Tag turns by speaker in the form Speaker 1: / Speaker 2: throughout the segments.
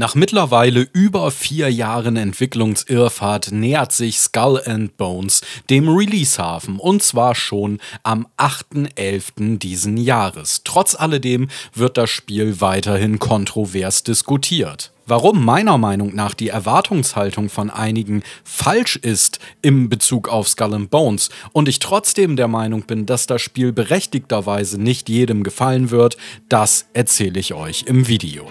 Speaker 1: Nach mittlerweile über vier Jahren Entwicklungsirrfahrt nähert sich Skull and Bones dem Releasehafen und zwar schon am 8.11. diesen Jahres. Trotz alledem wird das Spiel weiterhin kontrovers diskutiert. Warum meiner Meinung nach die Erwartungshaltung von einigen falsch ist im Bezug auf Skull and Bones und ich trotzdem der Meinung bin, dass das Spiel berechtigterweise nicht jedem gefallen wird, das erzähle ich euch im Video.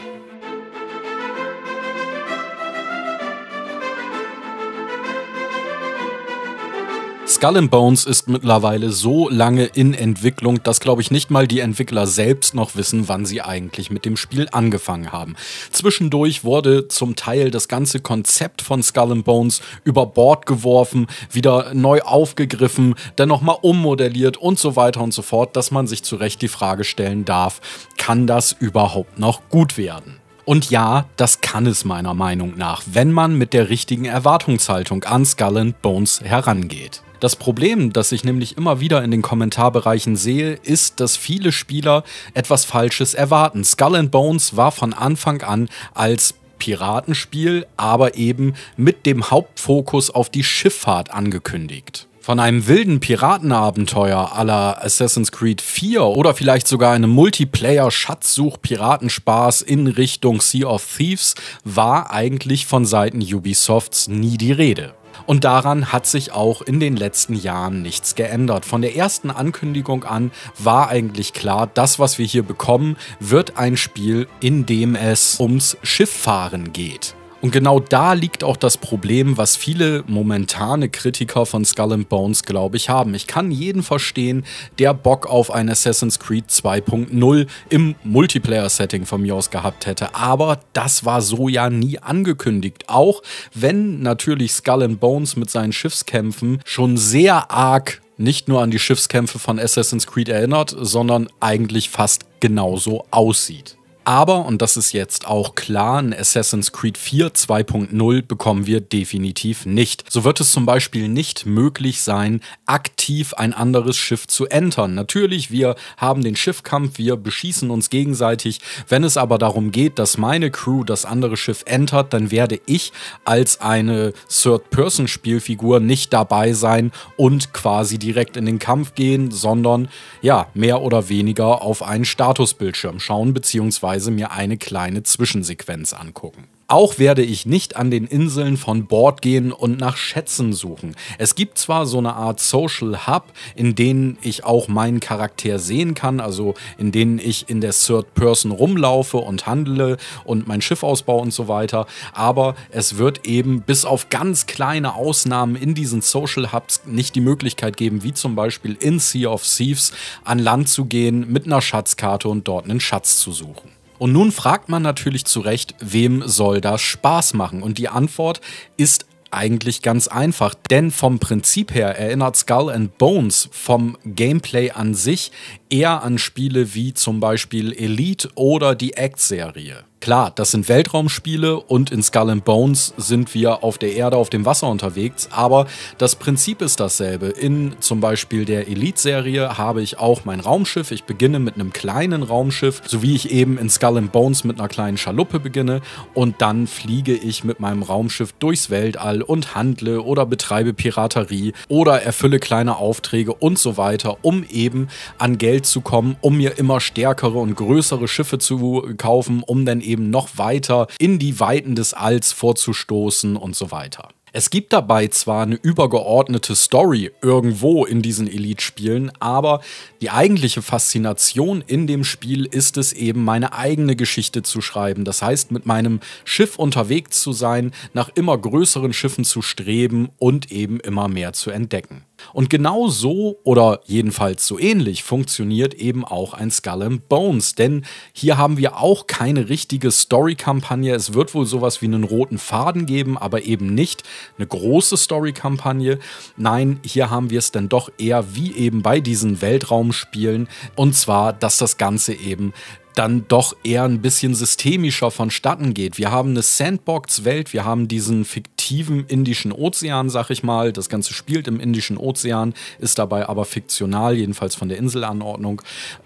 Speaker 1: Skull and Bones ist mittlerweile so lange in Entwicklung, dass glaube ich nicht mal die Entwickler selbst noch wissen, wann sie eigentlich mit dem Spiel angefangen haben. Zwischendurch wurde zum Teil das ganze Konzept von Skull and Bones über Bord geworfen, wieder neu aufgegriffen, dann nochmal ummodelliert und so weiter und so fort, dass man sich zu Recht die Frage stellen darf, kann das überhaupt noch gut werden? Und ja, das kann es meiner Meinung nach, wenn man mit der richtigen Erwartungshaltung an Skull and Bones herangeht. Das Problem, das ich nämlich immer wieder in den Kommentarbereichen sehe, ist, dass viele Spieler etwas Falsches erwarten. Skull and Bones war von Anfang an als Piratenspiel, aber eben mit dem Hauptfokus auf die Schifffahrt angekündigt. Von einem wilden Piratenabenteuer aller Assassin's Creed 4 oder vielleicht sogar einem Multiplayer-Schatzsuch-Piratenspaß in Richtung Sea of Thieves war eigentlich von Seiten Ubisofts nie die Rede. Und daran hat sich auch in den letzten Jahren nichts geändert. Von der ersten Ankündigung an war eigentlich klar, das, was wir hier bekommen, wird ein Spiel, in dem es ums Schifffahren geht. Und genau da liegt auch das Problem, was viele momentane Kritiker von Skull and Bones, glaube ich, haben. Ich kann jeden verstehen, der Bock auf ein Assassin's Creed 2.0 im Multiplayer-Setting von mir aus gehabt hätte. Aber das war so ja nie angekündigt. Auch wenn natürlich Skull and Bones mit seinen Schiffskämpfen schon sehr arg nicht nur an die Schiffskämpfe von Assassin's Creed erinnert, sondern eigentlich fast genauso aussieht. Aber, und das ist jetzt auch klar, ein Assassin's Creed 4 2.0 bekommen wir definitiv nicht. So wird es zum Beispiel nicht möglich sein, aktiv ein anderes Schiff zu entern. Natürlich, wir haben den Schiffkampf, wir beschießen uns gegenseitig. Wenn es aber darum geht, dass meine Crew das andere Schiff entert, dann werde ich als eine Third-Person-Spielfigur nicht dabei sein und quasi direkt in den Kampf gehen, sondern ja, mehr oder weniger auf einen Statusbildschirm schauen, beziehungsweise beispielsweise mir eine kleine Zwischensequenz angucken. Auch werde ich nicht an den Inseln von Bord gehen und nach Schätzen suchen. Es gibt zwar so eine Art Social Hub, in denen ich auch meinen Charakter sehen kann, also in denen ich in der Third Person rumlaufe und handle und mein Schiff ausbaue und so weiter, aber es wird eben bis auf ganz kleine Ausnahmen in diesen Social Hubs nicht die Möglichkeit geben, wie zum Beispiel in Sea of Thieves an Land zu gehen mit einer Schatzkarte und dort einen Schatz zu suchen. Und nun fragt man natürlich zu Recht, wem soll das Spaß machen? Und die Antwort ist eigentlich ganz einfach, denn vom Prinzip her erinnert Skull and Bones vom Gameplay an sich eher an Spiele wie zum Beispiel Elite oder die Act-Serie. Klar, das sind Weltraumspiele und in Skull and Bones sind wir auf der Erde auf dem Wasser unterwegs, aber das Prinzip ist dasselbe. In zum Beispiel der Elite-Serie habe ich auch mein Raumschiff. Ich beginne mit einem kleinen Raumschiff, so wie ich eben in Skull and Bones mit einer kleinen Schaluppe beginne und dann fliege ich mit meinem Raumschiff durchs Weltall und handle oder betreibe Piraterie oder erfülle kleine Aufträge und so weiter, um eben an Geld zu kommen, um mir immer stärkere und größere Schiffe zu kaufen, um dann eben noch weiter in die Weiten des Alls vorzustoßen und so weiter. Es gibt dabei zwar eine übergeordnete Story irgendwo in diesen Elite-Spielen, aber die eigentliche Faszination in dem Spiel ist es eben, meine eigene Geschichte zu schreiben. Das heißt, mit meinem Schiff unterwegs zu sein, nach immer größeren Schiffen zu streben und eben immer mehr zu entdecken. Und genau so oder jedenfalls so ähnlich funktioniert eben auch ein Skull and Bones, denn hier haben wir auch keine richtige Story-Kampagne. Es wird wohl sowas wie einen roten Faden geben, aber eben nicht eine große Story-Kampagne. Nein, hier haben wir es dann doch eher wie eben bei diesen Weltraumspielen. Und zwar, dass das Ganze eben dann doch eher ein bisschen systemischer vonstatten geht. Wir haben eine Sandbox-Welt, wir haben diesen fiktiven fiktiven Indischen Ozean, sag ich mal. Das Ganze spielt im Indischen Ozean, ist dabei aber fiktional, jedenfalls von der Inselanordnung,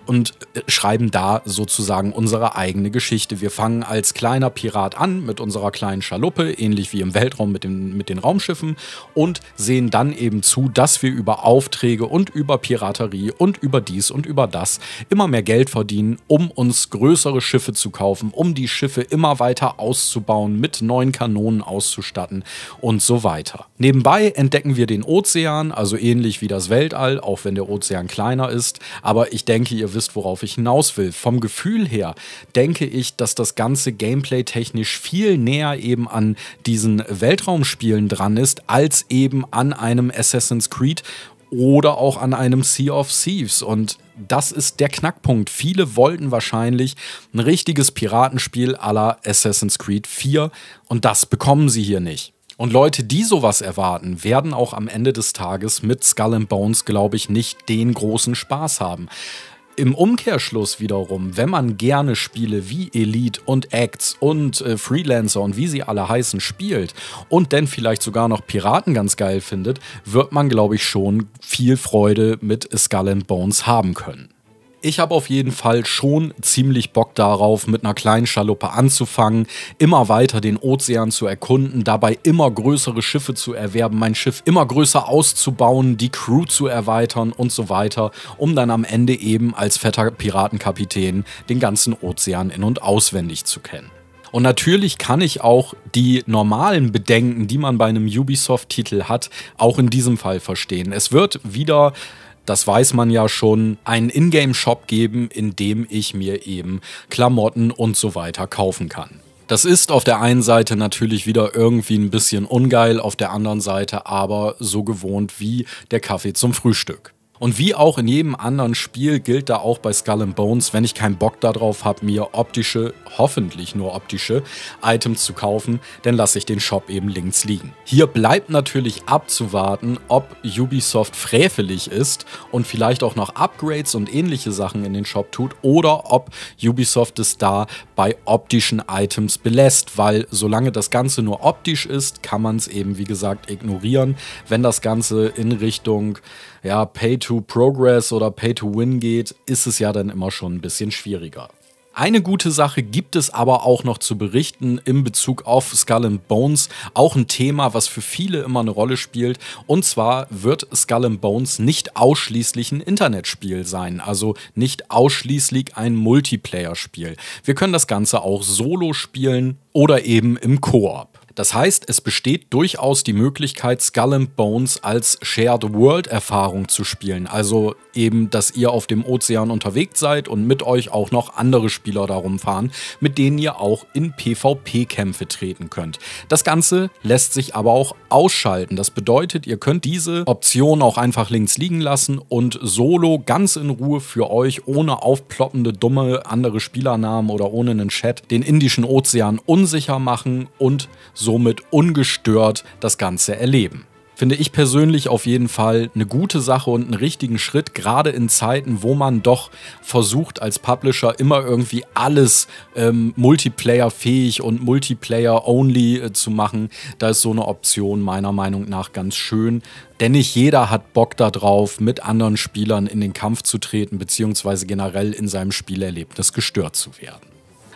Speaker 1: und äh, schreiben da sozusagen unsere eigene Geschichte. Wir fangen als kleiner Pirat an mit unserer kleinen Schaluppe, ähnlich wie im Weltraum mit, dem, mit den Raumschiffen, und sehen dann eben zu, dass wir über Aufträge und über Piraterie und über dies und über das immer mehr Geld verdienen, um uns größere Schiffe zu kaufen, um die Schiffe immer weiter auszubauen, mit neuen Kanonen auszustatten, und so weiter. Nebenbei entdecken wir den Ozean, also ähnlich wie das Weltall, auch wenn der Ozean kleiner ist. Aber ich denke, ihr wisst, worauf ich hinaus will. Vom Gefühl her denke ich, dass das Ganze gameplay-technisch viel näher eben an diesen Weltraumspielen dran ist, als eben an einem Assassin's Creed oder auch an einem Sea of Thieves. Und das ist der Knackpunkt. Viele wollten wahrscheinlich ein richtiges Piratenspiel aller Assassin's Creed 4 und das bekommen sie hier nicht. Und Leute, die sowas erwarten, werden auch am Ende des Tages mit Skull and Bones, glaube ich, nicht den großen Spaß haben. Im Umkehrschluss wiederum, wenn man gerne Spiele wie Elite und Acts und äh, Freelancer und wie sie alle heißen spielt und dann vielleicht sogar noch Piraten ganz geil findet, wird man, glaube ich, schon viel Freude mit Skull and Bones haben können. Ich habe auf jeden Fall schon ziemlich Bock darauf, mit einer kleinen Schaluppe anzufangen, immer weiter den Ozean zu erkunden, dabei immer größere Schiffe zu erwerben, mein Schiff immer größer auszubauen, die Crew zu erweitern und so weiter, um dann am Ende eben als fetter Piratenkapitän den ganzen Ozean in und auswendig zu kennen. Und natürlich kann ich auch die normalen Bedenken, die man bei einem Ubisoft-Titel hat, auch in diesem Fall verstehen. Es wird wieder das weiß man ja schon, einen Ingame-Shop geben, in dem ich mir eben Klamotten und so weiter kaufen kann. Das ist auf der einen Seite natürlich wieder irgendwie ein bisschen ungeil, auf der anderen Seite aber so gewohnt wie der Kaffee zum Frühstück. Und wie auch in jedem anderen Spiel gilt da auch bei Skull Bones, wenn ich keinen Bock darauf habe, mir optische, hoffentlich nur optische, Items zu kaufen, dann lasse ich den Shop eben links liegen. Hier bleibt natürlich abzuwarten, ob Ubisoft frevelig ist und vielleicht auch noch Upgrades und ähnliche Sachen in den Shop tut oder ob Ubisoft es da bei optischen Items belässt, weil solange das Ganze nur optisch ist, kann man es eben wie gesagt ignorieren. Wenn das Ganze in Richtung ja, Pay to to progress oder Pay-to-Win geht, ist es ja dann immer schon ein bisschen schwieriger. Eine gute Sache gibt es aber auch noch zu berichten in Bezug auf Skull and Bones, auch ein Thema, was für viele immer eine Rolle spielt. Und zwar wird Skull and Bones nicht ausschließlich ein Internetspiel sein, also nicht ausschließlich ein Multiplayer-Spiel. Wir können das Ganze auch solo spielen oder eben im Koop. Das heißt, es besteht durchaus die Möglichkeit, Skull and Bones als Shared World Erfahrung zu spielen. Also eben, dass ihr auf dem Ozean unterwegs seid und mit euch auch noch andere Spieler darum fahren, mit denen ihr auch in PvP-Kämpfe treten könnt. Das Ganze lässt sich aber auch ausschalten. Das bedeutet, ihr könnt diese Option auch einfach links liegen lassen und solo ganz in Ruhe für euch, ohne aufploppende, dumme andere Spielernamen oder ohne einen Chat, den Indischen Ozean unsicher machen und so somit ungestört das Ganze erleben. Finde ich persönlich auf jeden Fall eine gute Sache und einen richtigen Schritt, gerade in Zeiten, wo man doch versucht, als Publisher immer irgendwie alles ähm, Multiplayer-fähig und Multiplayer-only äh, zu machen. Da ist so eine Option meiner Meinung nach ganz schön, denn nicht jeder hat Bock darauf, mit anderen Spielern in den Kampf zu treten, beziehungsweise generell in seinem Spielerlebnis gestört zu werden.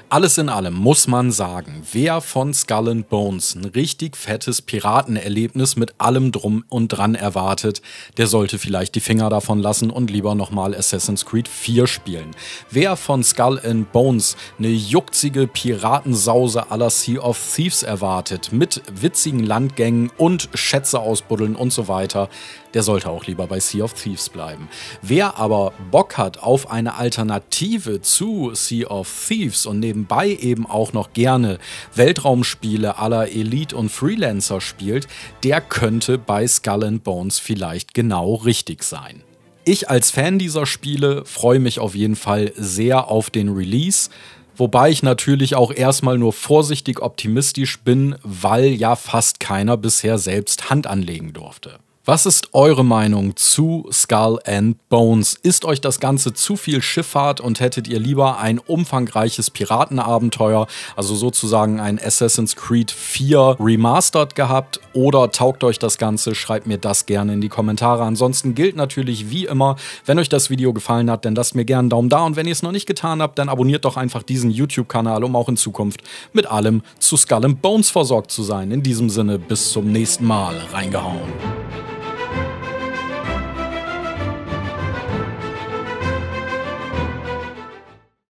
Speaker 1: Alles in allem muss man sagen, wer von Skull and Bones ein richtig fettes Piratenerlebnis mit allem drum und dran erwartet, der sollte vielleicht die Finger davon lassen und lieber nochmal Assassin's Creed 4 spielen. Wer von Skull and Bones eine juckzige Piratensause aller Sea of Thieves erwartet, mit witzigen Landgängen und Schätze ausbuddeln und so weiter, der sollte auch lieber bei Sea of Thieves bleiben. Wer aber Bock hat auf eine Alternative zu Sea of Thieves und neben nebenbei eben auch noch gerne Weltraumspiele aller Elite und Freelancer spielt, der könnte bei Skull and Bones vielleicht genau richtig sein. Ich als Fan dieser Spiele freue mich auf jeden Fall sehr auf den Release. Wobei ich natürlich auch erstmal nur vorsichtig optimistisch bin, weil ja fast keiner bisher selbst Hand anlegen durfte. Was ist eure Meinung zu Skull and Bones? Ist euch das Ganze zu viel Schifffahrt und hättet ihr lieber ein umfangreiches Piratenabenteuer, also sozusagen ein Assassin's Creed 4 Remastered gehabt? Oder taugt euch das Ganze? Schreibt mir das gerne in die Kommentare. Ansonsten gilt natürlich wie immer, wenn euch das Video gefallen hat, dann lasst mir gerne einen Daumen da. Und wenn ihr es noch nicht getan habt, dann abonniert doch einfach diesen YouTube-Kanal, um auch in Zukunft mit allem zu Skull and Bones versorgt zu sein. In diesem Sinne, bis zum nächsten Mal. Reingehauen.